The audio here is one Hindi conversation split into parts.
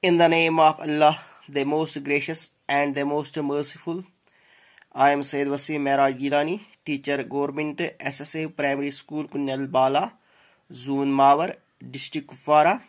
In the name of Allah, the most gracious and the most merciful. I am Syed Wasim Mehraj teacher Government SSA Primary School Punyal Bala, Mawar, District Kufara.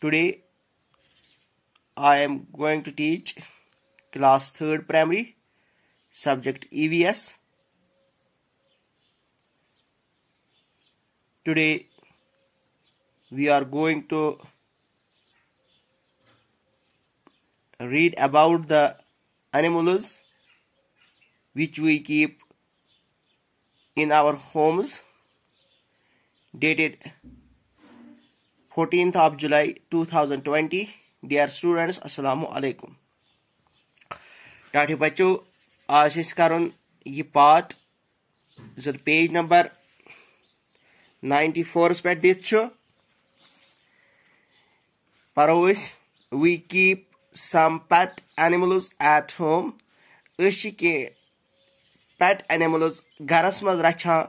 Today I am going to teach class 3rd primary subject EVS. Today we are going to read about the animals which we keep in our homes dated 14th of July 2020 dear students assalamu alaikum टाठे aaj is karun ye part is the page number 94 spread this पे दित we keep some pet animals at home أسۍ چھِ کیٚنٛہہ پیٹ اینِمٕلٕز گَرَس منٛز رَچھان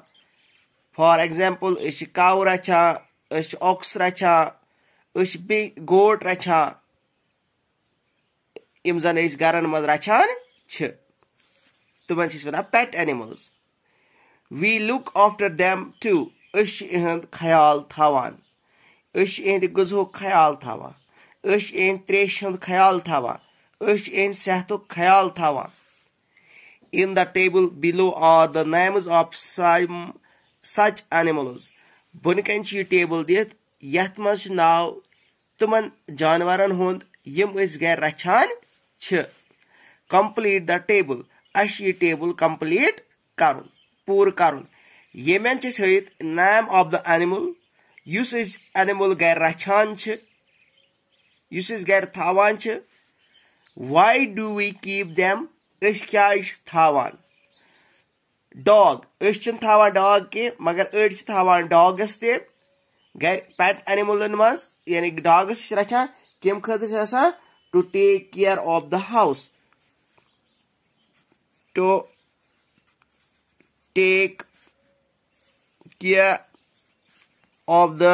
فار ایٚگزامپٕل أسۍ چھِ کَو رَچھان أسۍ چھِ اوٚکُس رَچھان أسۍ چھِ بیٚیہِ گوٹ رَچھان یِم زَن أسۍ گَرَن منٛز رَچھان چھِ تِمَن چھِ أسۍ وَنان pet animals we look after them too أسۍ چھِ یِہُنٛد خیال تھاوان أسۍ چھِ یِہِنٛدِ غذہُک خیال تھاوان इन त्रेश हंद ख्याल थावान इन सेहत ख्याल थावान in the table below are the names of such animals बन कन यह टेबल दिथ यथ मज नाव तुम जानवर हूं यम गर रचान कम्प्लीट द टेबल अस यह टेबल कम्प्लीट कर पूर कर यमन हयत नेम ऑफ द एनिमल इस एनिमल गर रचान یُس أسۍ گرِ تھاوان چھِ واے ڈوٗ وی کیٖپ دیم أسۍ کیٛازِ چھِ تھاوان ڈاگ أسۍ چھِنہٕ تھاوان ڈاگ کینٛہہ مگر أڑۍ چھِ تھاوان ڈاگٕس تہِ گرِ پیٹ اینِمٕلن منٛز یعنی ڈاگٕس چھِ رَچھان کمہِ خٲطرٕ چھِ آسان to take care of the house to take care of the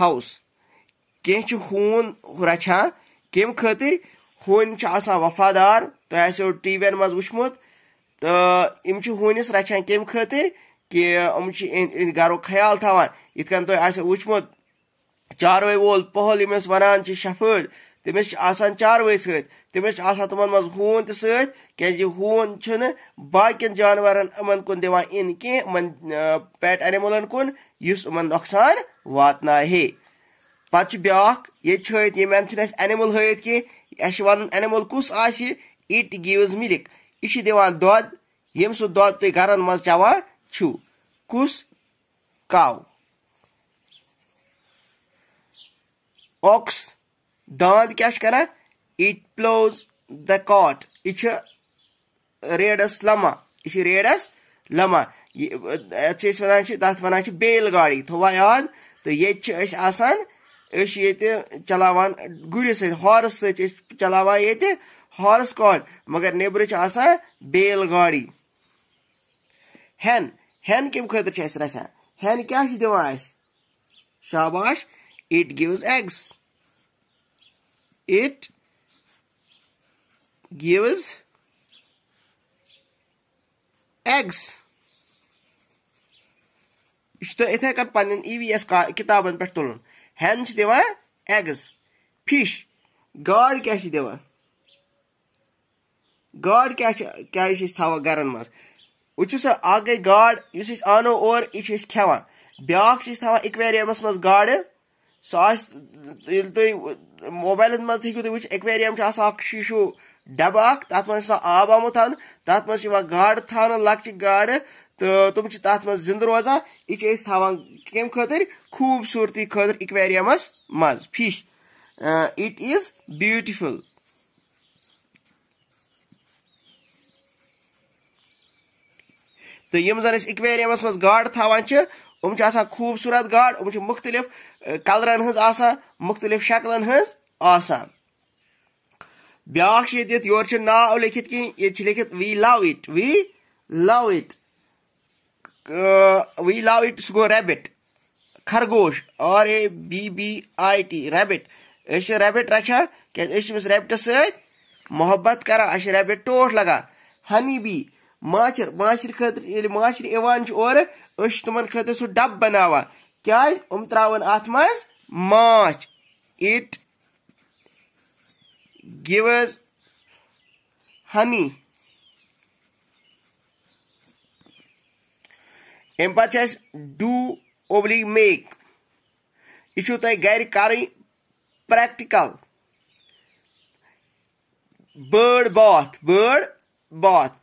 house कह हून रचान कम खतर हून वफादार तुम तो टी वन मज वुचमुत तो यम हूनस रचान कम खतर कि यम गर्क ख्याल थान इत तुम तो वुचमुत चारवे वोल पहल यमस वनान शफर तमिस चारवे समिस तम तो मज हून त सज हून बाकन जानवर इन कुन दिवान इन कह पेट एनिमलन कुन नुकसान वातना पे ब्याख ये एनिमल हयत कह वन एनिमल कुस आट गिवज मिल्क यह दिवान दौद यम सह दौद तुम घर मं चवान कुस काव ऑक्स दांद क्या कर इट प्लोज द कॉट यह रेडस लमा यह रेडस लमा ये वन तथ वन बेल गाड़ी थोवा याद तो ये आसान अस चलावान गुर सॉरस चलान ये हॉर्स कॉड मगर नेबर बेल गाड़ी हेन हेन कम खुद रचान हेन क्या दिवान शाबाश it gives eggs it gives eggs यह इथे कन पन्न ई वी एस किताबन पे ہین چھ دیوان ایگز فش گاڑ کیا چھ دیوان گاڑ کیا کیا چھ تھاوان گرن مز وہ چھ سا اکھ گئی گاڑ یس أسۍ انو اور یہ چھ أسۍ کھٮ۪وان بیٛاکھ چھِ أسۍ تھاوان اِکویریمَس منٛز گاڈٕ سُہ آسہِ ییٚلہِ تُہۍ موبایلَن منٛز ہیٚکِو تُہۍ وٕچھِتھ اٮ۪کویرِیَم چھُ آسان اَکھ شیٖشوٗ ڈَبہٕ اَکھ تَتھ منٛز چھُ آسان آب آمُت تھاونہٕ تَتھ منٛز چھِ یِوان گاڈٕ تھاونہٕ لۄکچہِ گاڈٕ तो तुम तथ मज जिंद रोजा यह थान कम खतर खूबसूरती खतर इकवेरियम मज फिश इट इज ब्यूटिफुल तो यम जन इकवेरियम मज गाड़ थान उम खूबसूरत गाड़ उम मुख्तलिफ कलर हज आसान मुख्तलिफ शक्लन हज आसान ब्या योर नाव लिखित कह ये लिखित we love it we love it we love it's go rabbit खरगोश R A B B I T rabbit rabbit रचा क्या रैबिटस मोहब्बत करा रैबिट टोट लगा हनी बी माचर माचर खतर माचर इवान और तम खतर सह डब बनावा क्या त्रावन अत माच इट गिवस हनी एम्पाथाइज डू ओब्लिक मेक यह छो तय कर practical bird bath bird bath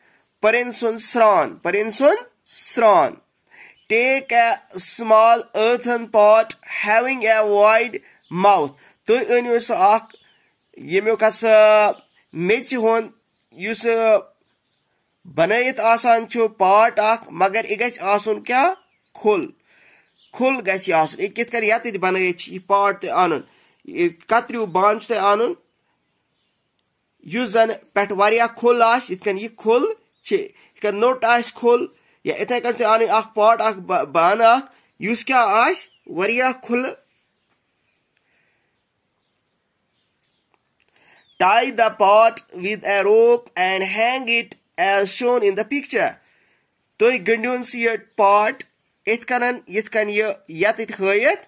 पर्यन सुन स्रान पर्यन सुन स्रान take a small earthen pot having a wide mouth तुम तो अनिव सो यमो हूं बनयित आसान छु पार्ट अख मगर यह गस क्या खुल खुल गस आसन यह कित कर पार्ट ते आनुन बान बांध ते जन पे खुल आन यह खुल नोट आुल या इथे कन आन पार्ट अख बान अख क्या आरिया खुल tie the part with a rope and hang it as shown in the picture. تُہۍ گٔنٛڈوُن سیٹ پاٹ یِتھ کٔنۍ یِتھ کٔنۍ یہِ یَتٕتۍ ہٲیِتھ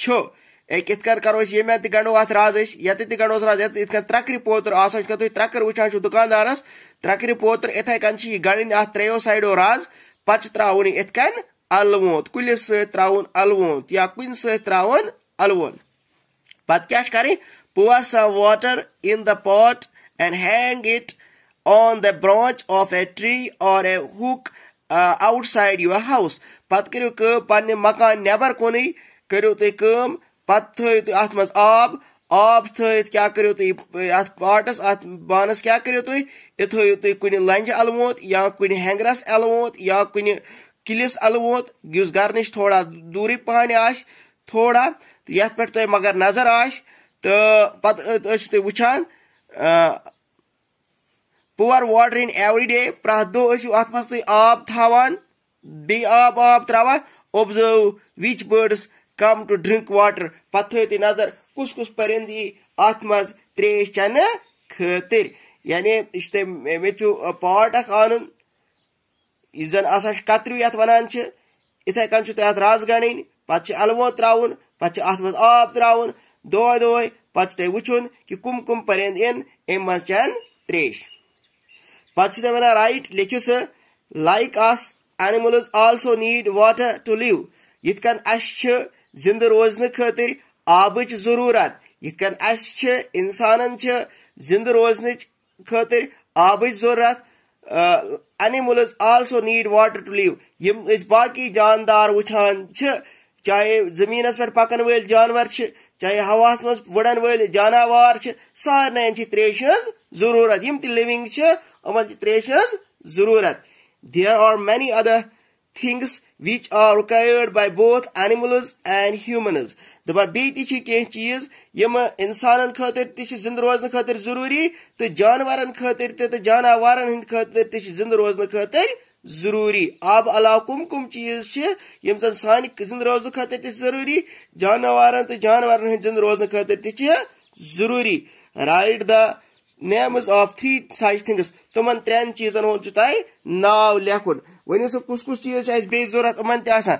چھُ أکۍ یِتھ کٔنۍ کَرو أسۍ ییٚمہِ آیہِ تہِ گَنڈو اَتھ راز أسۍ ییٚتہِ تہِ گَنڈوس راز یَتھ یِتھ کٔنۍ ترٛکرِ پوتُر آسان یِتھ کٔنۍ تُہۍ ترٛکٕر وٕچھان چھُو دُکاندارَس ترٛکرِ پوتُر یِتھَے کٔنۍ چھِ یہِ گَنڈٕنۍ اَتھ ترٛیو سایڈو راز پَتہٕ چھِ ترٛاوُن یہِ یِتھ کٔنۍ اَلوُنٛد کُلِس سۭتۍ ترٛاوُن اَلوُنٛد یا کُنہِ سۭتۍ ترٛاوُن اَلوُنٛد پَتہٕ کیٛاہ چھِ کَرٕنۍ pour some water in the pot and hang it on the branch of a tree or a hook uh, outside your house پتہٕ کٔرِو کٲم پننہِ مکان نٮ۪بر کُنٕے کٔرِو تُہۍ کٲم پتہٕ تھٲیِو تُہۍ اتھ منٛز آب آب تھٲیِتھ کیٛاہ کٔرِو تُہۍ اتھ پاٹس اتھ بانس کیٛاہ کٔرِو تُہۍ یہِ تھٲیِو تُہۍ کُنہِ لنجہِ الووت یا کُنہِ ہینٛگرس الووت یا کُنہِ کِلِس الووت یُس گرٕ نِش تھوڑا دوٗرٕے پہن آسہِ تھوڑا یتھ پٮ۪ٹھ تۄہہِ مگر نظر آسہِ تہٕ پتہٕ ٲسِو تُہۍ وٕچھان pour water in every day प्रत दह अत मे आब थान बे आब आब त्रा observe which birds come to drink water पे थी नजर कुस कुस परिंद यी अत मे त्रेश चन खतर यानी मे पाट अख आन जन कतरु ये वन इथे कन तुम अत राज गणी पे अलवो त्रावन पे अत मे आब त्रावन दोह दोह पे तुम वो कि कम कम परिंद इन अम मे चन त्रेश पे वन रट लिख स like us animals also need water to live इत जिंद रोज खातिर आब जरूरत इत इंसान जिंद रोज खातिर आब जरूरत animals also need water to live यम बाकी जानदार वुचान चाहे जमीन पे पकन वाल जानवर चाहे हवास मज वुडन वल जानवर सारे त्रेश जरूरत यम लिविंग त्रेश जरूरत there are many other things which are required by both animals and humans दपान बेह चीज यम इंसान खतर तिंद रोजन खतर जरूरी तो जानवर खतर तो जानवर हंद खतर तिंद रोजन खतर ضروٗری آبہٕ علاوٕ کٕم کٕم چیٖز چھِ یِم زَن سانہِ زِنٛدٕ روزنہٕ خٲطرٕ تہِ چھِ ضروٗری جاناوارن تہٕ جاناوارن ہٕنٛدۍ زِنٛدٕ روزنہٕ خٲطرٕ تہِ چھِ ضروٗری write the names of three such things تِمن ترٛٮ۪ن چیٖزن ہُنٛد چھُ تۄہہِ ناو لیکھُن وۄنۍ سُہ کُس کُس چیٖز چھُ اَسہِ بیٚیہِ ضروٗرت یِمن تہِ آسان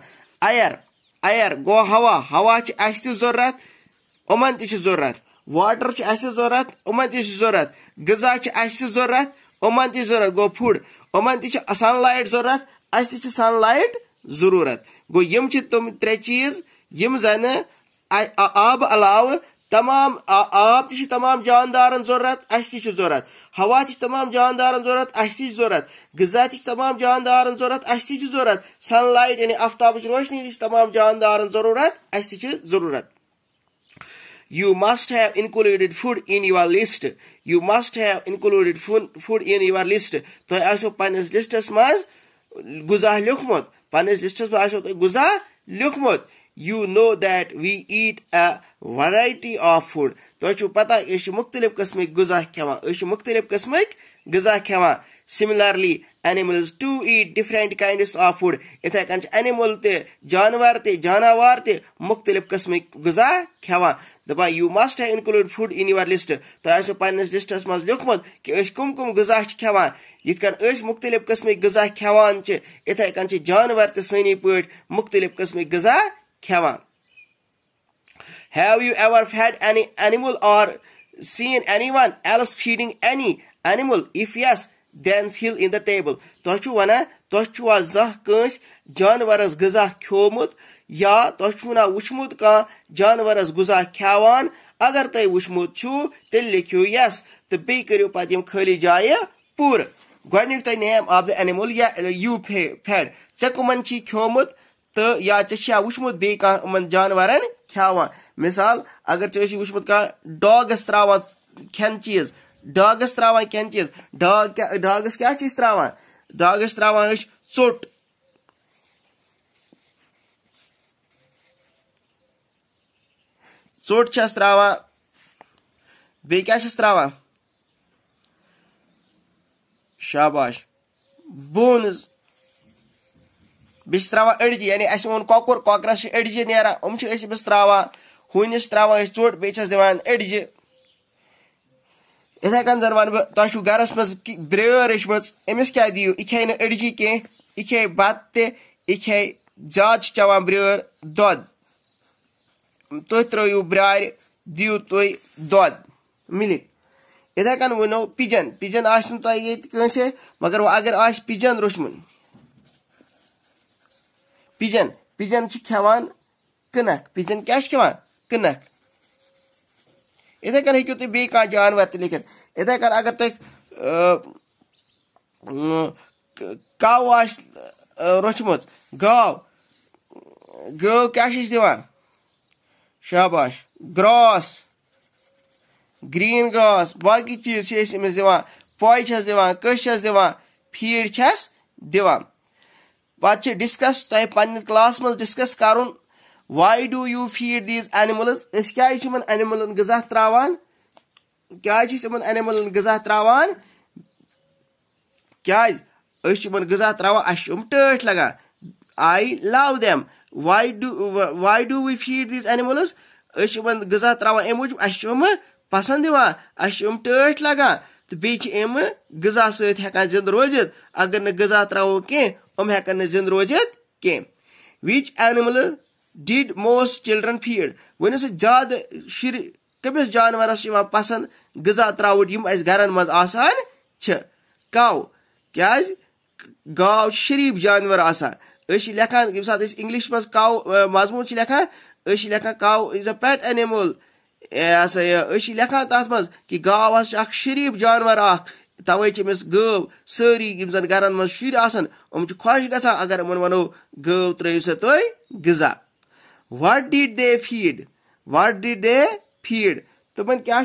اَیر اَیر گوٚو ہوا ہوا چھُ اَسہِ تہِ ضروٗرت یِمن تہِ چھُ ضروٗرت واٹر چھُ اَسہِ ضروٗرت یِمن تہِ چھُ ضروٗرت غذا چھُ اَسہِ ضروٗرت उमन ति जरूरत गो फुड उमन ति सन लाइट जरूरत अस सन लाइट जरूरत गो यम तुम त्रे चीज यम जन आब अलाव तमाम आब ति तमाम जानदारन जरूरत अस ति जरूरत हवा ति तमाम जानदारन जरूरत अस ति जरूरत गजा ति तमाम जानदारन जरूरत अस ति जरूरत सन लाइट यानी आफ्ताब रोशनी ति तमाम जानदारन जरूरत अस ति जरूरत You must have included food in your list. You must have included food in your list तुम पे लिस्ट मज गुजा लोखमत पे लिस्ट मो गुजा लोखमत you know that we eat a variety of food तुम पता मुख्तलिफ कस्मिक गुजा खेवान मुख्तलिफ कस्मिक गजा खेवान similarly animals to eat different kinds of food इथे कन animal ते जानवर ते जानवर ते مختلف قسم غذا کھیوان دپان you must include food in your list تۄہہِ آسوٕ پنٛنِس لِسٹَس منٛز لیوٗکھمُت کہِ أسۍ کٕم کٕم غذا چھِ کھٮ۪وان یِتھ کٔنۍ أسۍ مُختلِف قٕسمٕکۍ غذا کھٮ۪وان چھِ یِتھَے کٔنۍ چھِ جانوَر تہِ سٲنی پٲٹھۍ مُختلِف قٕسمٕکۍ غذا کھٮ۪وان have you ever fed any animal or seen anyone else feeding any animal if yes then fill in the table تۄہہِ چھُو وَنان تۄہہِ چھُوا زانٛہہ کٲنٛسہِ جانوَرَس غذا کھیوٚمُت یا تۄہہِ چھُو نہ وٕچھمُت کانٛہہ جانوَرَس غذا کھٮ۪وان اگر تۄہہِ وٕچھمُت چھُو تیٚلہِ لیکھِو یَس تہٕ بیٚیہِ کٔرِو پَتہٕ یِم خٲلی جایہِ پوٗرٕ گۄڈٕنیُک تۄہہِ نیم آف دَ اینِمٕل یا یوٗ فیڈ ژےٚ کٕمَن چھی کھیوٚمُت تہٕ یا ژےٚ چھِیا وٕچھمُت بیٚیہِ کانٛہہ یِمَن جانوَرَن کھٮ۪وان مِثال اگر ژےٚ ٲسی وٕچھمُت کانٛہہ ڈاگَس ترٛاوان کھٮ۪ن چیٖز डागस त्रा कैन चीज डाग क्या डागस क्या चीज त्रावान डागस त्रावान चोट चोट चस त्रावान बे क्या चस त्रावान शाबाश बोनस बिस त्रावान अड़जी यानी ऐसे उन कॉकर कॉकरस अड़जी नियरा उम्मीद ऐसे बिस त्रावान चोट बेचस दिवान अड़जी یِتھٕے کٔنۍ زَن وَنہٕ بہٕ تۄہہِ چھُو گَرَس منٛز برٛٲر رٔچمٕژ أمِس کیٛاہ دِیِو یہِ کھیٚیہِ نہٕ أڈجہِ کینٛہہ یہِ کھیٚیہِ بَتہٕ تہِ یہِ کھیٚیہِ زیادٕ چھِ چٮ۪وان برٛٲر دۄد تُہۍ ترٛٲیِو برٛارِ دِیِو تُہۍ دۄد مِلِک یِتھَے کٔنۍ وَنو پِجَن پِجَن آسہِ نہٕ تۄہہِ ییٚتہِ کٲنٛسے مگر وۄنۍ اگر آسہِ پِجَن روٚچھمُت پِجَن پِجَن چھِ کھٮ۪وان کٕنک پِجَن کیٛاہ چھِ کھٮ۪وان کٕنک इथे कर हूँ तुम बह जान वे लिखित इथे कर अगर तुम तो, कव आ रोचमच गव गव क्या दिवान शाबाश ग्रास ग्रीन ग्रॉस बाकी चीज दिवान पॉयस दिवान कस दिवान फीड दिवान पे डिस्कस तुम तो पे क्लास मज डकस करूँ why do you feed these animals अस क्या एनिमलन गजा त्रावान क्या एनिमलन गजा त्रावान क्या गजा त्रावान अम टट लगा I love them why do why do we feed these animals अस गजा त्रावान अमे मूजूब अम पसंद दिवान अम टट लगा तो बेह अम गजा सकान जिंद रोजित अगर ना गजा त्रो कम हेकन जिंद रोजित कह which animal did most children feed वन से ज्यादा शुर कमिस जानवरस पसंद गजा त्रावट यम अस घरन मज कव क्या गाव शरीफ जानवर आसान लेखान ये साथ इंग्लिश मज कव मजमून लेखान लेखान कव इज अ पेट एनिमल यह हसा लेखान तथ मज कि गाव शरीफ जानवर अख तवे अमिस गव सी यम जन घरन मज शुर खुश ग अगर इन वो गव त्रो सा तुम गजा what did they feed what did they feed तुम क्या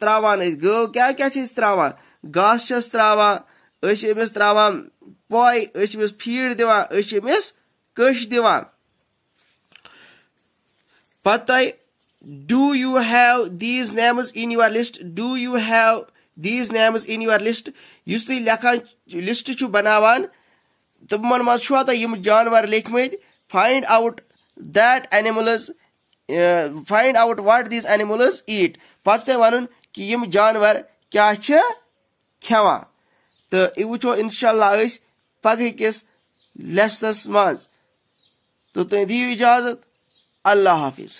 त्रावान गव क्या क्या त्रावान गास त्रावान अमिस त्रावान पॉय अमिस फीड दिवान अमिस कश दिवान पै do you have these names in your list do you have these names in your list इस तुम लखान लिस्ट बनावान तुम मा तुम जानवर लिखम find out that animals uh, find out what these animals eat پتہٕ چھُ تۄہہِ وَنُن کہِ یِم جاناوار کیٛاہ چھِ کھٮ۪وان تہٕ یہِ وٕچھو اِنشاء اللہ أسۍ پَگہٕۍ کِس لیسنَس منٛز تہٕ تُہۍ دِیِو اِجازت اللہ حافِظ